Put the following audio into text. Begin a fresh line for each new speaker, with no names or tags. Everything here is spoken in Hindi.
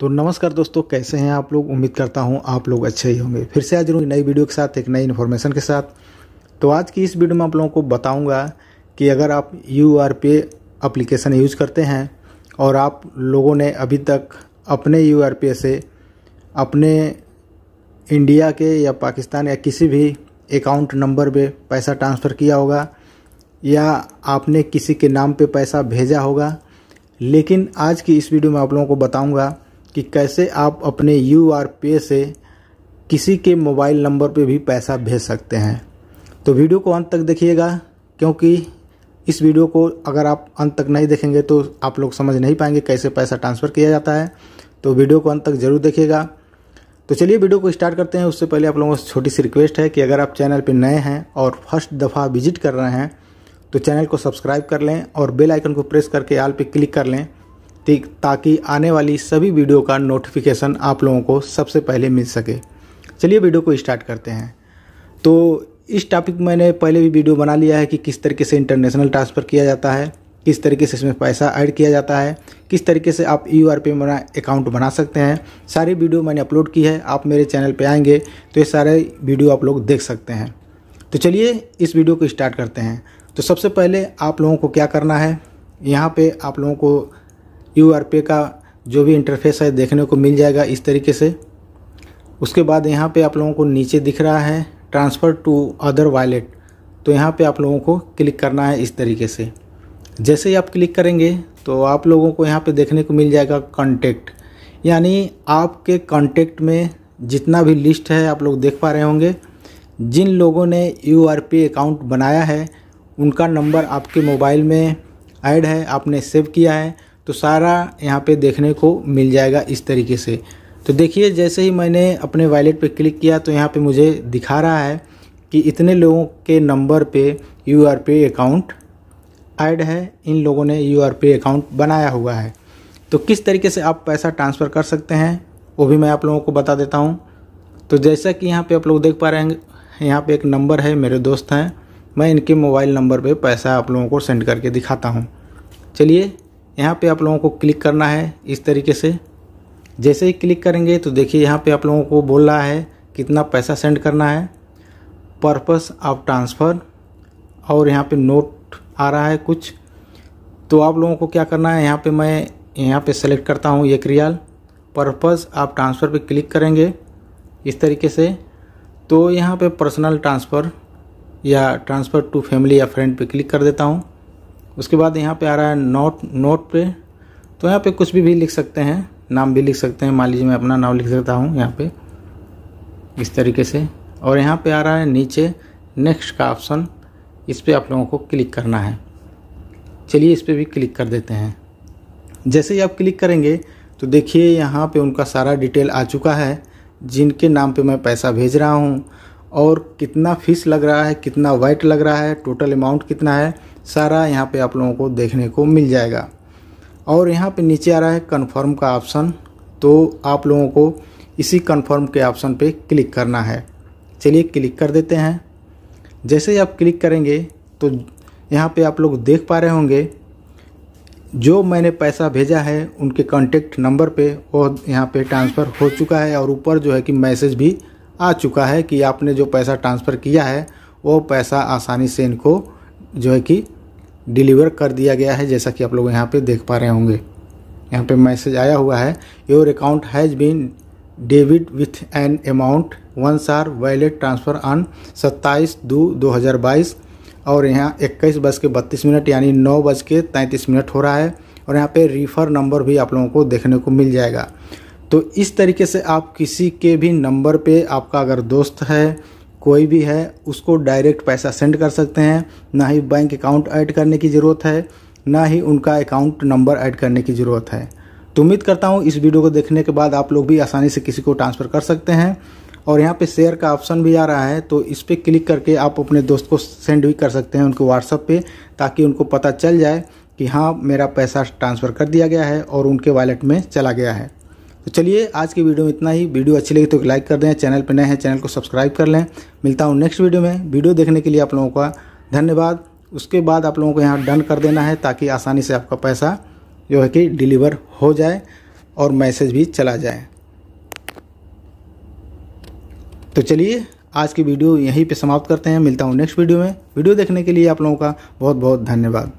तो नमस्कार दोस्तों कैसे हैं आप लोग उम्मीद करता हूं आप लोग अच्छे ही होंगे फिर से आज हूँ नई वीडियो के साथ एक नई इन्फॉर्मेशन के साथ तो आज की इस वीडियो में आप लोगों को बताऊंगा कि अगर आप U R pay application use करते हैं और आप लोगों ने अभी तक अपने यू आर पे से अपने इंडिया के या पाकिस्तान या किसी भी अकाउंट नंबर पर पैसा ट्रांसफ़र किया होगा या आपने किसी के नाम पर पैसा भेजा होगा लेकिन आज की इस वीडियो में आप लोगों को बताऊँगा कि कैसे आप अपने यू आर पे से किसी के मोबाइल नंबर पे भी पैसा भेज सकते हैं तो वीडियो को अंत तक देखिएगा क्योंकि इस वीडियो को अगर आप अंत तक नहीं देखेंगे तो आप लोग समझ नहीं पाएंगे कैसे पैसा ट्रांसफ़र किया जाता है तो वीडियो को अंत तक ज़रूर देखिएगा तो चलिए वीडियो को स्टार्ट करते हैं उससे पहले आप लोगों से छोटी सी रिक्वेस्ट है कि अगर आप चैनल पर नए हैं और फर्स्ट दफ़ा विजिट कर रहे हैं तो चैनल को सब्सक्राइब कर लें और बेल आइकन को प्रेस करके आल पे क्लिक कर लें ताकि आने वाली सभी वीडियो का नोटिफिकेशन आप लोगों को सबसे पहले मिल सके चलिए वीडियो को स्टार्ट करते हैं तो इस टॉपिक मैंने पहले भी वीडियो बना लिया है कि किस तरीके से इंटरनेशनल ट्रांसफ़र किया जाता है किस तरीके से इसमें पैसा ऐड किया जाता है किस तरीके से आप यू आर पे अकाउंट बना सकते हैं सारी वीडियो मैंने अपलोड की है आप मेरे चैनल पर आएंगे तो ये सारे वीडियो आप लोग देख सकते हैं तो चलिए इस वीडियो को स्टार्ट करते हैं तो सबसे पहले आप लोगों को क्या करना है यहाँ पे आप लोगों को यू का जो भी इंटरफेस है देखने को मिल जाएगा इस तरीके से उसके बाद यहाँ पे आप लोगों को नीचे दिख रहा है ट्रांसफ़र टू अदर वॉलेट तो यहाँ पे आप लोगों को क्लिक करना है इस तरीके से जैसे ही आप क्लिक करेंगे तो आप लोगों को यहाँ पे देखने को मिल जाएगा कॉन्टेक्ट यानी आपके कॉन्टेक्ट में जितना भी लिस्ट है आप लोग देख पा रहे होंगे जिन लोगों ने यू अकाउंट बनाया है उनका नंबर आपके मोबाइल में ऐड है आपने सेव किया है तो सारा यहाँ पे देखने को मिल जाएगा इस तरीके से तो देखिए जैसे ही मैंने अपने वॉलेट पे क्लिक किया तो यहाँ पे मुझे दिखा रहा है कि इतने लोगों के नंबर पे U R pay account add है इन लोगों ने यू आर पे अकाउंट बनाया हुआ है तो किस तरीके से आप पैसा ट्रांसफ़र कर सकते हैं वो भी मैं आप लोगों को बता देता हूँ तो जैसा कि यहाँ पर आप लोग देख पा रहे हैं यहाँ पर एक नंबर है मेरे दोस्त हैं मैं इनके मोबाइल नंबर पर पैसा आप लोगों को सेंड करके दिखाता हूँ चलिए यहाँ पे आप लोगों को क्लिक करना है इस तरीके से जैसे ही क्लिक करेंगे तो देखिए यहाँ पे आप लोगों को बोल रहा है कितना पैसा सेंड करना है पर्पस ऑफ ट्रांसफ़र और यहाँ पे नोट आ रहा है कुछ तो आप लोगों को क्या करना है यहाँ पे मैं यहाँ पे सेलेक्ट करता हूँ ये क्रियाल पर्पज़ आप ट्रांसफ़र पे क्लिक करेंगे इस तरीके से तो यहाँ पर पर्सनल ट्रांसफ़र या ट्रांसफ़र टू फैमिली या फ्रेंड पर क्लिक कर देता हूँ उसके बाद यहाँ पे आ रहा है नोट नोट पे तो यहाँ पे कुछ भी भी लिख सकते हैं नाम भी लिख सकते हैं मान लीजिए मैं अपना नाम लिख सकता हूँ यहाँ पे इस तरीके से और यहाँ पे आ रहा है नीचे नेक्स्ट का ऑप्शन इस पर आप लोगों को क्लिक करना है चलिए इस पर भी क्लिक कर देते हैं जैसे ही आप क्लिक करेंगे तो देखिए यहाँ पर उनका सारा डिटेल आ चुका है जिनके नाम पर मैं पैसा भेज रहा हूँ और कितना फीस लग रहा है कितना वाइट लग रहा है टोटल अमाउंट कितना है सारा यहाँ पे आप लोगों को देखने को मिल जाएगा और यहाँ पे नीचे आ रहा है कन्फर्म का ऑप्शन तो आप लोगों को इसी कन्फर्म के ऑप्शन पर क्लिक करना है चलिए क्लिक कर देते हैं जैसे ही आप क्लिक करेंगे तो यहाँ पर आप लोग देख पा रहे होंगे जो मैंने पैसा भेजा है उनके कॉन्टेक्ट नंबर पे वो यहाँ पे ट्रांसफ़र हो चुका है और ऊपर जो है कि मैसेज भी आ चुका है कि आपने जो पैसा ट्रांसफ़र किया है वो पैसा आसानी से इनको जो है कि डिलीवर कर दिया गया है जैसा कि आप लोग यहाँ पे देख पा रहे होंगे यहाँ पे मैसेज आया हुआ है your account has been debit with an amount one सार वैलेट ट्रांसफ़र ऑन सत्ताईस दो दो हज़ार बाईस और यहाँ इक्कीस बज के बत्तीस मिनट यानी नौ बज के तैंतीस मिनट हो रहा है और यहाँ पे रिफ़र नंबर भी आप लोगों को देखने को मिल जाएगा तो इस तरीके से आप किसी के भी नंबर पे आपका अगर दोस्त है कोई भी है उसको डायरेक्ट पैसा सेंड कर सकते हैं ना ही बैंक अकाउंट ऐड करने की ज़रूरत है ना ही उनका अकाउंट नंबर ऐड करने की ज़रूरत है तो उम्मीद करता हूँ इस वीडियो को देखने के बाद आप लोग भी आसानी से किसी को ट्रांसफ़र कर सकते हैं और यहाँ पे शेयर का ऑप्शन भी आ रहा है तो इस पर क्लिक करके आप अपने दोस्त को सेंड भी कर सकते हैं उनको व्हाट्सअप पे ताकि उनको पता चल जाए कि हाँ मेरा पैसा ट्रांसफ़र कर दिया गया है और उनके वॉलेट में चला गया है तो चलिए आज की वीडियो में इतना ही वीडियो अच्छी लगी तो लाइक कर दें चैनल पर नए हैं चैनल को सब्सक्राइब कर लें मिलता हूँ नेक्स्ट वीडियो में वीडियो देखने के लिए आप लोगों का धन्यवाद उसके बाद आप लोगों को यहाँ डन कर देना है ताकि आसानी से आपका पैसा जो है कि डिलीवर हो जाए और मैसेज भी चला जाए तो चलिए आज की वीडियो यहीं पे समाप्त करते हैं मिलता हूँ नेक्स्ट वीडियो में वीडियो देखने के लिए आप लोगों का बहुत बहुत धन्यवाद